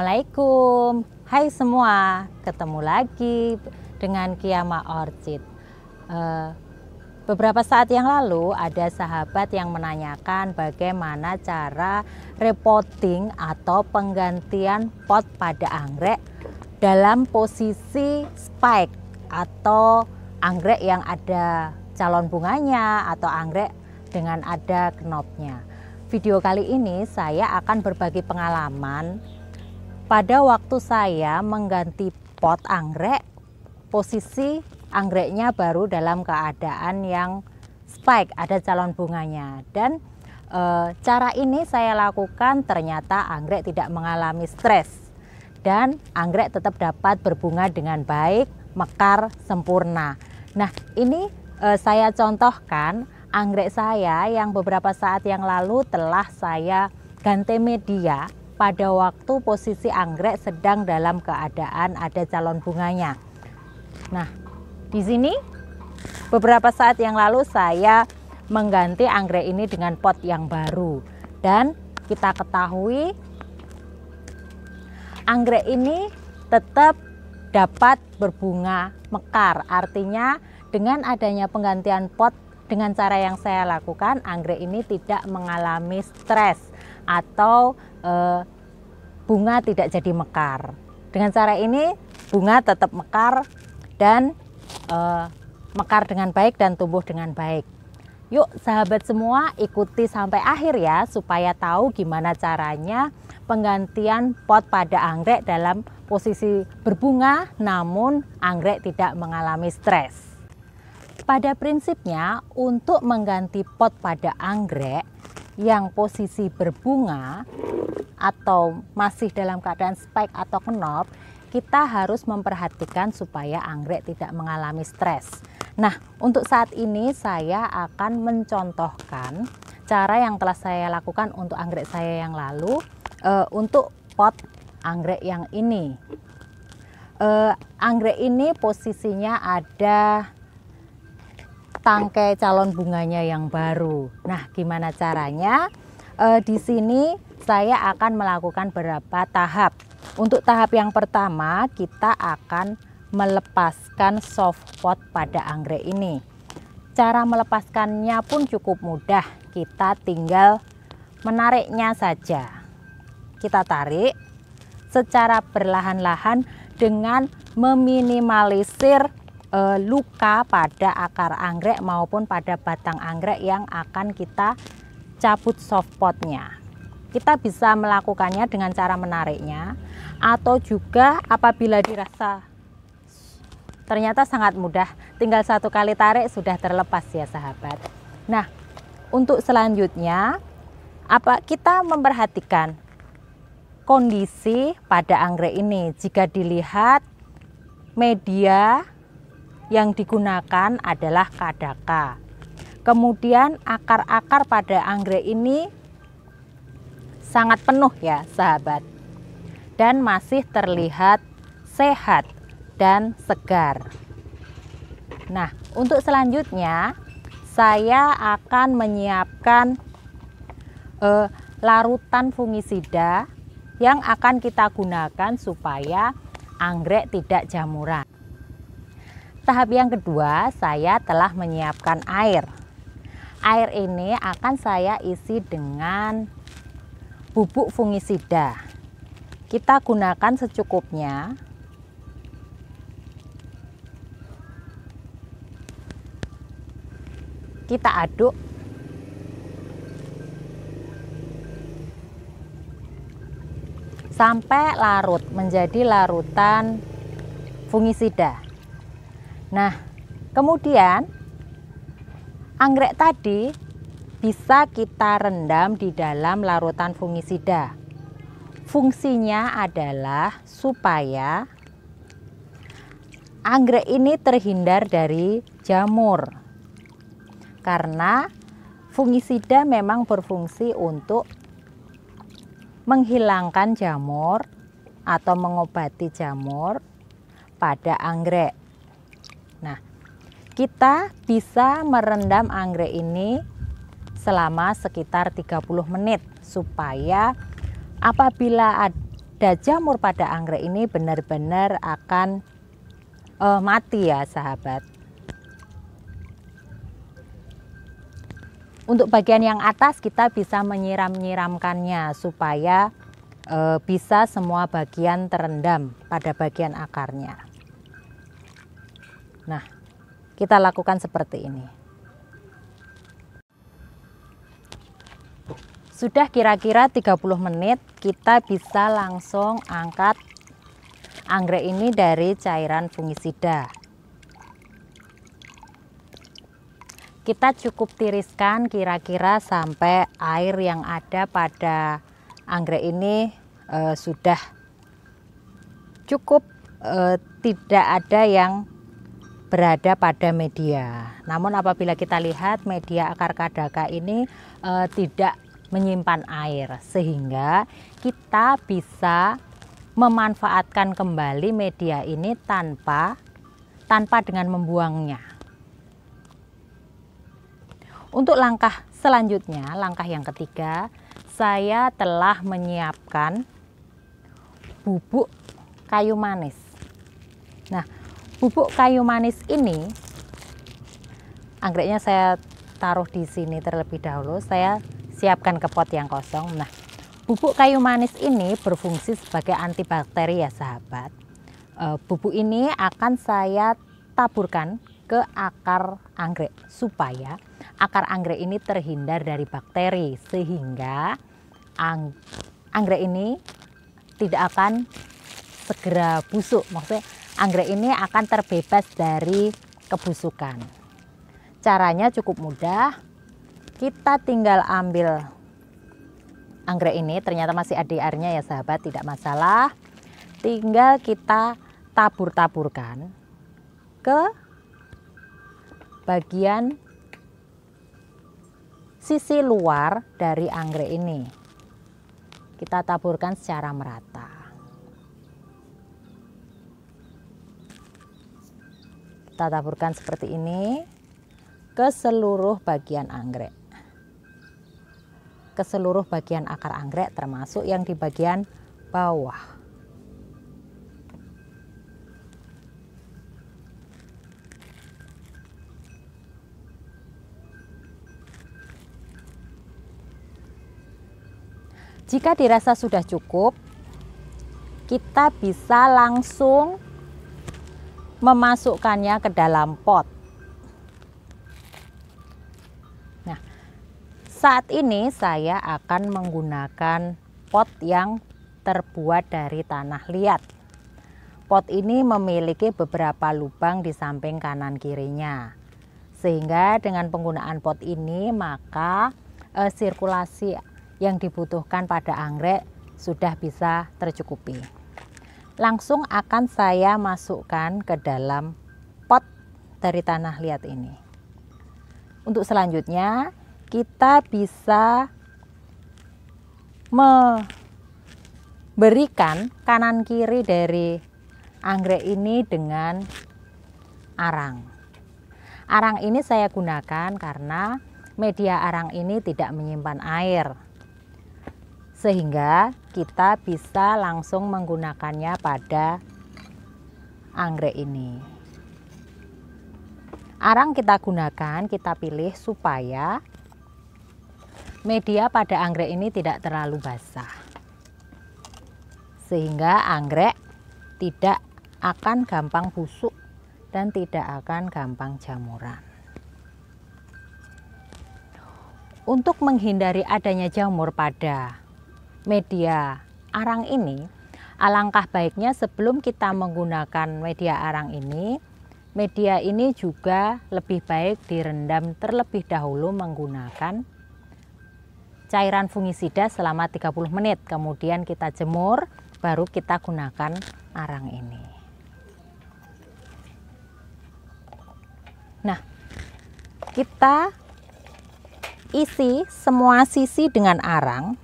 Assalamualaikum Hai semua Ketemu lagi dengan Kiama Orchid eh, Beberapa saat yang lalu ada sahabat yang menanyakan bagaimana cara repotting atau penggantian pot pada anggrek dalam posisi spike atau anggrek yang ada calon bunganya atau anggrek dengan ada knopnya. Video kali ini saya akan berbagi pengalaman pada waktu saya mengganti pot anggrek, posisi anggreknya baru dalam keadaan yang spike, ada calon bunganya. Dan e, cara ini saya lakukan ternyata anggrek tidak mengalami stres dan anggrek tetap dapat berbunga dengan baik, mekar sempurna. Nah, ini e, saya contohkan anggrek saya yang beberapa saat yang lalu telah saya ganti media pada waktu posisi anggrek sedang dalam keadaan ada calon bunganya. Nah, di sini beberapa saat yang lalu saya mengganti anggrek ini dengan pot yang baru dan kita ketahui anggrek ini tetap dapat berbunga mekar. Artinya dengan adanya penggantian pot dengan cara yang saya lakukan, anggrek ini tidak mengalami stres atau uh, bunga tidak jadi mekar. Dengan cara ini bunga tetap mekar dan uh, mekar dengan baik dan tumbuh dengan baik. Yuk sahabat semua ikuti sampai akhir ya supaya tahu gimana caranya penggantian pot pada anggrek dalam posisi berbunga namun anggrek tidak mengalami stres. Pada prinsipnya untuk mengganti pot pada anggrek yang posisi berbunga atau masih dalam keadaan spike atau knop, kita harus memperhatikan supaya anggrek tidak mengalami stres. Nah, untuk saat ini saya akan mencontohkan cara yang telah saya lakukan untuk anggrek saya yang lalu e, untuk pot anggrek yang ini. E, anggrek ini posisinya ada tangkai calon bunganya yang baru. Nah, gimana caranya? E, di sini saya akan melakukan beberapa tahap. Untuk tahap yang pertama, kita akan melepaskan soft pot pada anggrek ini. Cara melepaskannya pun cukup mudah. Kita tinggal menariknya saja. Kita tarik secara perlahan lahan dengan meminimalisir uh, luka pada akar anggrek maupun pada batang anggrek yang akan kita cabut soft potnya. Kita bisa melakukannya dengan cara menariknya atau juga apabila dirasa ternyata sangat mudah. Tinggal satu kali tarik sudah terlepas ya sahabat. Nah, untuk selanjutnya apa kita memperhatikan kondisi pada anggrek ini. Jika dilihat media yang digunakan adalah kadaka. Kemudian akar-akar pada anggrek ini sangat penuh ya sahabat dan masih terlihat sehat dan segar. Nah, untuk selanjutnya saya akan menyiapkan eh, larutan fungisida yang akan kita gunakan supaya anggrek tidak jamuran. Tahap yang kedua, saya telah menyiapkan air. Air ini akan saya isi dengan bubuk fungisida. Kita gunakan secukupnya. Kita aduk. Sampai larut menjadi larutan fungisida. Nah, kemudian anggrek tadi bisa kita rendam di dalam larutan fungisida. Fungsinya adalah supaya anggrek ini terhindar dari jamur. Karena fungisida memang berfungsi untuk menghilangkan jamur atau mengobati jamur pada anggrek. Kita bisa merendam anggrek ini selama sekitar 30 menit supaya apabila ada jamur pada anggrek ini benar-benar akan uh, mati ya sahabat. Untuk bagian yang atas kita bisa menyiram-nyiramkannya supaya uh, bisa semua bagian terendam pada bagian akarnya. Nah, kita lakukan seperti ini. Sudah kira-kira 30 menit kita bisa langsung angkat anggrek ini dari cairan fungisida. Kita cukup tiriskan kira-kira sampai air yang ada pada anggrek ini e, sudah cukup e, tidak ada yang berada pada media. Namun apabila kita lihat media akar kadaka ini e, tidak menyimpan air sehingga kita bisa memanfaatkan kembali media ini tanpa tanpa dengan membuangnya. Untuk langkah selanjutnya, langkah yang ketiga, saya telah menyiapkan bubuk kayu manis. Nah, Bubuk kayu manis ini anggreknya saya taruh di sini terlebih dahulu. Saya siapkan ke pot yang kosong. Nah, bubuk kayu manis ini berfungsi sebagai antibakteri ya sahabat. E, bubuk ini akan saya taburkan ke akar anggrek supaya akar anggrek ini terhindar dari bakteri sehingga ang anggrek ini tidak akan segera busuk maksudnya anggrek ini akan terbebas dari kebusukan. Caranya cukup mudah. Kita tinggal ambil anggrek ini, ternyata masih ADR-nya ya sahabat, tidak masalah. Tinggal kita tabur-taburkan ke bagian sisi luar dari anggrek ini. Kita taburkan secara merata. kita taburkan seperti ini ke seluruh bagian anggrek ke seluruh bagian akar anggrek termasuk yang di bagian bawah Jika dirasa sudah cukup, kita bisa langsung memasukkannya ke dalam pot. Nah, saat ini saya akan menggunakan pot yang terbuat dari tanah liat. Pot ini memiliki beberapa lubang di samping kanan kirinya. Sehingga dengan penggunaan pot ini maka eh, sirkulasi yang dibutuhkan pada anggrek sudah bisa tercukupi langsung akan saya masukkan ke dalam pot dari tanah liat ini. Untuk selanjutnya, kita bisa memberikan kanan kiri dari anggrek ini dengan arang. Arang ini saya gunakan karena media arang ini tidak menyimpan air sehingga kita bisa langsung menggunakannya pada anggrek ini arang kita gunakan kita pilih supaya media pada anggrek ini tidak terlalu basah sehingga anggrek tidak akan gampang busuk dan tidak akan gampang jamuran untuk menghindari adanya jamur pada media arang ini, alangkah baiknya sebelum kita menggunakan media arang ini, media ini juga lebih baik direndam terlebih dahulu menggunakan cairan fungisida selama 30 menit. Kemudian kita jemur, baru kita gunakan arang ini. Nah, kita isi semua sisi dengan arang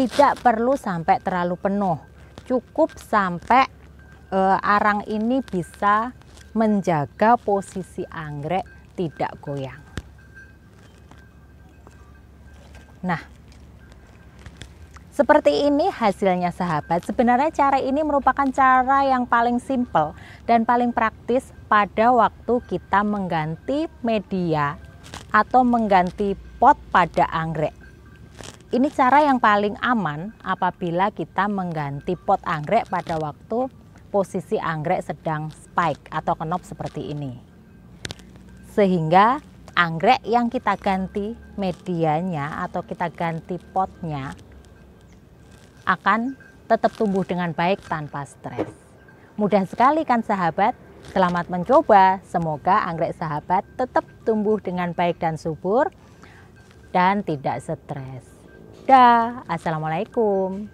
tidak perlu sampai terlalu penuh cukup sampai e, arang ini bisa menjaga posisi anggrek tidak goyang nah seperti ini hasilnya sahabat. Sebenarnya cara ini merupakan cara yang paling simpel dan paling praktis pada waktu kita mengganti media atau mengganti pot pada anggrek. Ini cara yang paling aman apabila kita mengganti pot anggrek pada waktu posisi anggrek sedang spike atau kenop seperti ini. Sehingga anggrek yang kita ganti medianya atau kita ganti potnya akan tetap tumbuh dengan baik tanpa stres. Mudah sekali kan sahabat? Selamat mencoba. Semoga anggrek sahabat tetap tumbuh dengan baik dan subur dan tidak stres. Dah, assalamualaikum.